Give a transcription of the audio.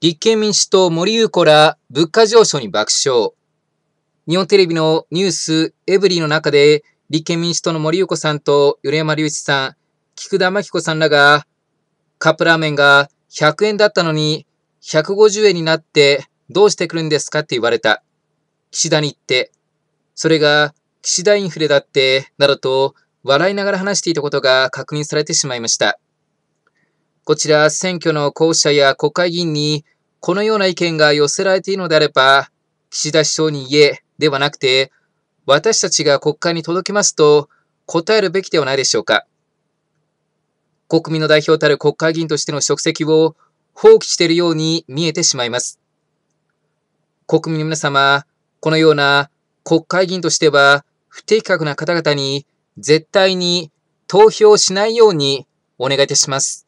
立憲民主党森友子ら物価上昇に爆笑。日本テレビのニュースエブリーの中で、立憲民主党の森友子さんと米山隆一さん、菊田真紀子さんらが、カップラーメンが100円だったのに150円になってどうしてくるんですかって言われた。岸田に言って、それが岸田インフレだって、などと笑いながら話していたことが確認されてしまいました。こちら選挙の候補者や国会議員にこのような意見が寄せられているのであれば、岸田首相に言えではなくて、私たちが国会に届けますと答えるべきではないでしょうか。国民の代表たる国会議員としての職責を放棄しているように見えてしまいます。国民の皆様、このような国会議員としては不適格な方々に絶対に投票しないようにお願いいたします。